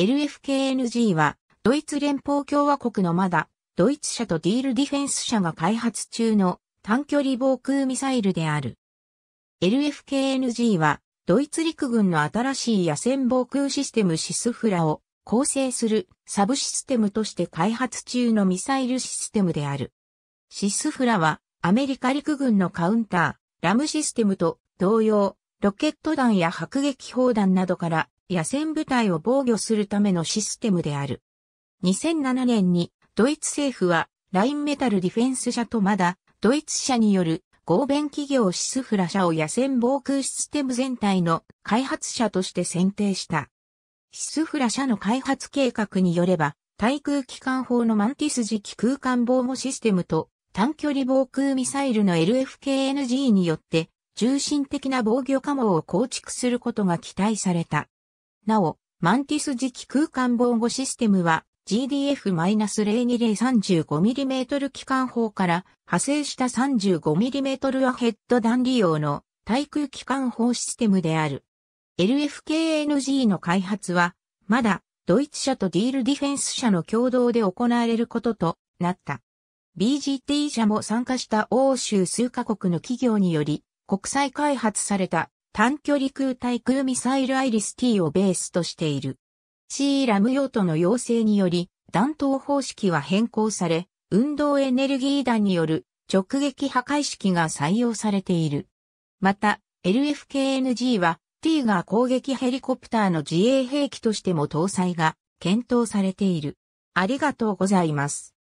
LFKNG は、ドイツ連邦共和国のまだ、ドイツ社とディールディフェンス社が開発中の短距離防空ミサイルである。LFKNG は、ドイツ陸軍の新しい野戦防空システムシスフラを構成するサブシステムとして開発中のミサイルシステムである。シスフラは、アメリカ陸軍のカウンター、ラムシステムと同様、ロケット弾や迫撃砲弾などから野戦部隊を防御するためのシステムである。2007年にドイツ政府はラインメタルディフェンス社とまだドイツ社による合弁企業シスフラ社を野戦防空システム全体の開発者として選定した。シスフラ社の開発計画によれば、対空機関砲のマンティス時期空間防護システムと短距離防空ミサイルの LFKNG によって重心的な防御化網を構築することが期待された。なお、マンティス磁気空間防護システムは GDF-02035mm 機関砲から派生した 35mm アヘッド弾利用の対空機関砲システムである。LFKNG の開発は、まだドイツ社とディールディフェンス社の共同で行われることとなった。BGT 社も参加した欧州数カ国の企業により国際開発された短距離空対空ミサイルアイリス T をベースとしている。C ラム用途の要請により、弾頭方式は変更され、運動エネルギー弾による直撃破壊式が採用されている。また、LFKNG は T が攻撃ヘリコプターの自衛兵器としても搭載が検討されている。ありがとうございます。